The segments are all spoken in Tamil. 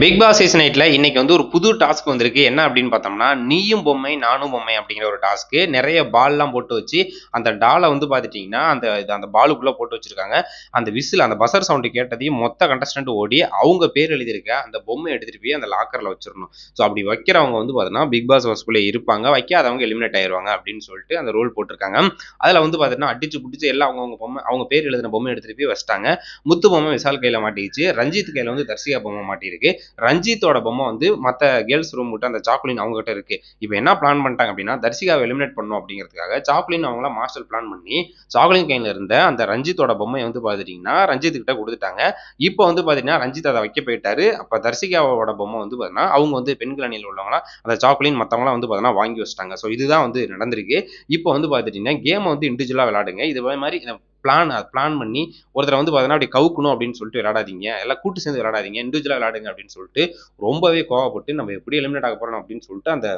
பிக் பாஸ் சீசன் எயிட்ல இன்னைக்கு வந்து ஒரு புது டாஸ்க் வந்திருக்கு என்ன அப்படின்னு பார்த்தோம்னா நீயும் பொம்மை நானும் பொம்மை அப்படிங்கிற ஒரு டாஸ்க்கு நிறைய பால்லாம் போட்டு வச்சு அந்த டாலை வந்து பார்த்துட்டிங்கன்னா அந்த அந்த பாலுக்குள்ளே போட்டு வச்சிருக்காங்க அந்த விசில் அந்த பசர் சவுண்டு கேட்டதையும் மொத்த கண்டஸ்டன்ட் ஓடி அவங்க பேர் எழுதியிருக்க அந்த பொம்மை எடுத்துகிட்டு போய் அந்த லாக்கரில் வச்சிடணும் ஸோ அப்படி வைக்கிறவங்க வந்து பார்த்தோன்னா பிக் பாஸ் ஹவுஸ்குள்ளே இருப்பாங்க வைக்காதவங்க எலிமினேட் ஆயிடுவாங்க அப்படின்னு சொல்லிட்டு அந்த ரோல் போட்டிருக்காங்க அதில் வந்து பார்த்தீங்கன்னா அடிச்சு பிடிச்சி எல்லாம் அவங்கவுங்க பொம்மை அவங்க பேர் எழுதின பொம்மை எடுத்துகிட்டு போய் வச்சிட்டாங்க முத்து பொம்மை விசால் கையில் மாட்டிக்கிச்சு ரஞ்சித் கையில் வந்து தர்சிகா பொம்மை மாட்டிருக்கு ரஞ்சித்தோட பொம்மை வந்து மற்ற கேர்ள்ஸ் ரூம் விட்டு அந்த சாக்லின் கிட்ட இருக்கு இப்போ என்ன பிளான் பண்ணிட்டாங்க அப்படின்னா தர்சிகாவை எலிமினேட் பண்ணும் அப்படிங்கிறதுக்காக சாக்லின் அவங்களாம் மாஸ்டர் பிளான் பண்ணி சாக்லின் கையில இருந்த அந்த ரஞ்சித்தோட பொம்மையை வந்து ரஞ்சித் கிட்ட கொடுத்துட்டாங்க இப்போ வந்து பார்த்தீங்கன்னா ரஞ்சித் அதை வைக்க போயிட்டாரு அப்போ தர்சிகாவோட பொம்மை வந்து பார்த்தீங்கன்னா அவங்க வந்து பெண்கள் அணியில் உள்ளவங்களாம் அந்த சாக்லின் மற்றவங்களாம் வந்து பார்த்தீங்கன்னா வாங்கி வச்சிட்டாங்க ஸோ இதுதான் வந்து நடந்திருக்கு இப்போ வந்து பாத்துட்டீங்கன்னா கேமை வந்து இண்டிவிஜுவலா விளையாடுங்க இது மாதிரி பிளான் அதை பிளான் பண்ணி ஒருத்தரை வந்து பார்த்தீங்கன்னா அப்படி கவுக்கணும் அப்படின்னு சொல்லிட்டு விளையாடாதீங்க எல்லாம் கூட்டு சேர்ந்து விளையாடாதீங்க இண்டிவிஜுவலாக விளையாடுங்க அப்படின்னு சொல்லிட்டு ரொம்பவே கோவப்பட்டு நம்ம எப்படி எலிமினேட் ஆக போகிறோம் அப்படின்னு சொல்லிட்டு அந்த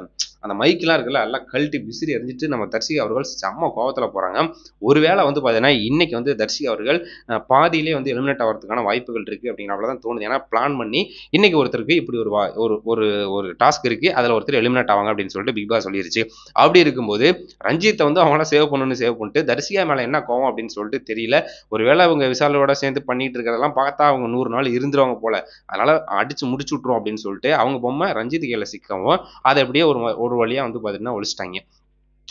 அந்த மைக்கெலாம் இருக்குல்ல எல்லாம் கழட்டி விசிறி எறிஞ்சிட்டு நம்ம தர்ஷிகா அவர்கள் செம்ம கோபத்தில் போகிறாங்க ஒருவேளை வந்து பார்த்தீங்கன்னா இன்னைக்கு வந்து தர்ஷிகா அவர்கள் பாதியிலே வந்து எலிமினேட் ஆகிறதுக்கான வாய்ப்புகள் இருக்குது அப்படிங்கிறப்ப தான் தோணுது ஏன்னா பிளான் பண்ணி இன்னைக்கு ஒருத்தருக்கு இப்படி ஒரு ஒரு ஒரு ஒரு டாஸ்க் இருக்குது அதில் ஒருத்தர் எலிமினேட் ஆவாங்க அப்படின்னு சொல்லிட்டு பிக் பாஸ் சொல்லிருச்சு அப்படி இருக்கும்போது ரஞ்சித்தை வந்து அவங்களாம் சேவ் பண்ணணும்னு சேவ் பண்ணிட்டு தர்சிகா மேலே என்ன கோவம் அப்படின்னு சொல்லிட்டு தெரியல ஒருவேளை அவங்க விசாலோட சேர்ந்து பண்ணிட்டு இருக்கிறதெல்லாம் பார்த்தா அவங்க நூறு நாள் இருந்துருவாங்க போல அதனால அடிச்சு முடிச்சு விட்ருவோம் அப்படின்னு சொல்லிட்டு அவங்க பொம்மை ரஞ்சித் கையில் சிக்கவும் அதை எப்படியே ஒரு ஒரு வழியாக வந்து பார்த்திங்கன்னா ஒழிச்சிட்டாங்க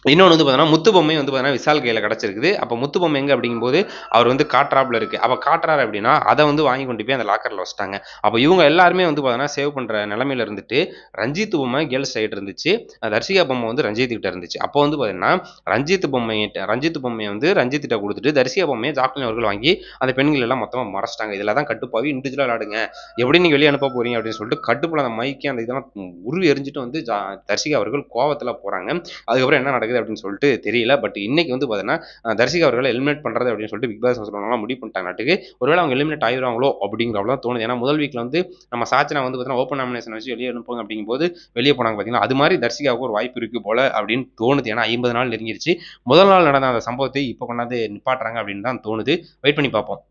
இன்னொன்று வந்து பார்த்தோன்னா முத்து பொம்மை வந்து பார்த்தீங்கன்னா விசால் கையில் கிடச்சிருக்குது அப்போ முத்து பொம்மை எங்கே அப்படிங்கும்போது அவர் வந்து காட்ராப்பில் இருக்குது அப்போ காட்டுறாரு அப்படின்னா அதை வந்து வாங்கி கொண்டு போய் அந்த லாக்கரில் வச்சுட்டாங்க அப்போ இவங்க எல்லாருமே வந்து பார்த்தோன்னா சேவ் பண்ணுற நிலமையில இருந்துட்டு ரஞ்சித் பொம்மை கேர்ள்ஸ் சைடு இருந்துச்சு தர்சிகா பொம்மை வந்து ரஞ்சித் கிட்ட இருந்துச்சு அப்போ வந்து பார்த்தீங்கன்னா ரஞ்சித் பொம்மை ரஞ்சித் பொம்மையை வந்து ரஞ்சித் கிட்ட கொடுத்துட்டு தர்சிகா பொம்மையை ஜாக்லின் அவர்கள் வாங்கி அந்த பெண்கள் எல்லாம் மொத்தமாக மறைச்சிட்டாங்க இதில் தான் கட்டுப்பாவி இண்டிஜுவலாக விளாடுங்க எப்படி நீங்கள் வெளியே அனுப்ப போறீங்க அப்படின்னு சொல்லிட்டு கட்டுப்பில் அந்த மைக்கு அந்த இதெல்லாம் உருவி எரிஞ்சிட்டு வந்து தர்சிகா அவர்கள் கோவத்தில் போகிறாங்க அதுக்கப்புறம் என்ன நடக்குது நடக்குது அப்படின்னு சொல்லிட்டு தெரியல பட் இன்னைக்கு வந்து பார்த்தீங்கன்னா தர்சிகா அவர்களை எலிமினேட் பண்ணுறது அப்படின்னு சொல்லிட்டு பிக் பாஸ் முடிவு பண்ணிட்டாங்க நாட்டுக்கு ஒருவேளை அவங்க எலிமினேட் ஆயிடுவாங்களோ அப்படிங்கிறவங்க தான் தோணுது ஏன்னா முதல் வீக்ல வந்து நம்ம சாச்சனா வந்து பார்த்தீங்கன்னா ஓப்பன் நாமினேஷன் வச்சு வெளியே அனுப்புவாங்க அப்படிங்கும்போது வெளியே போனாங்க பார்த்தீங்கன்னா அது மாதிரி தர்சிகாவுக்கு ஒரு வாய்ப்பு இருக்குது போல அப்படின்னு தோணுது ஏன்னா ஐம்பது நாள் நெருங்கிடுச்சு முதல் நாள் நடந்த அந்த சம்பவத்தை இப்போ கொண்டாந்து நிப்பாட்டுறாங்க அப்படின்னு தான் தோணுது வெயிட் பண்ணி பார்ப்போம்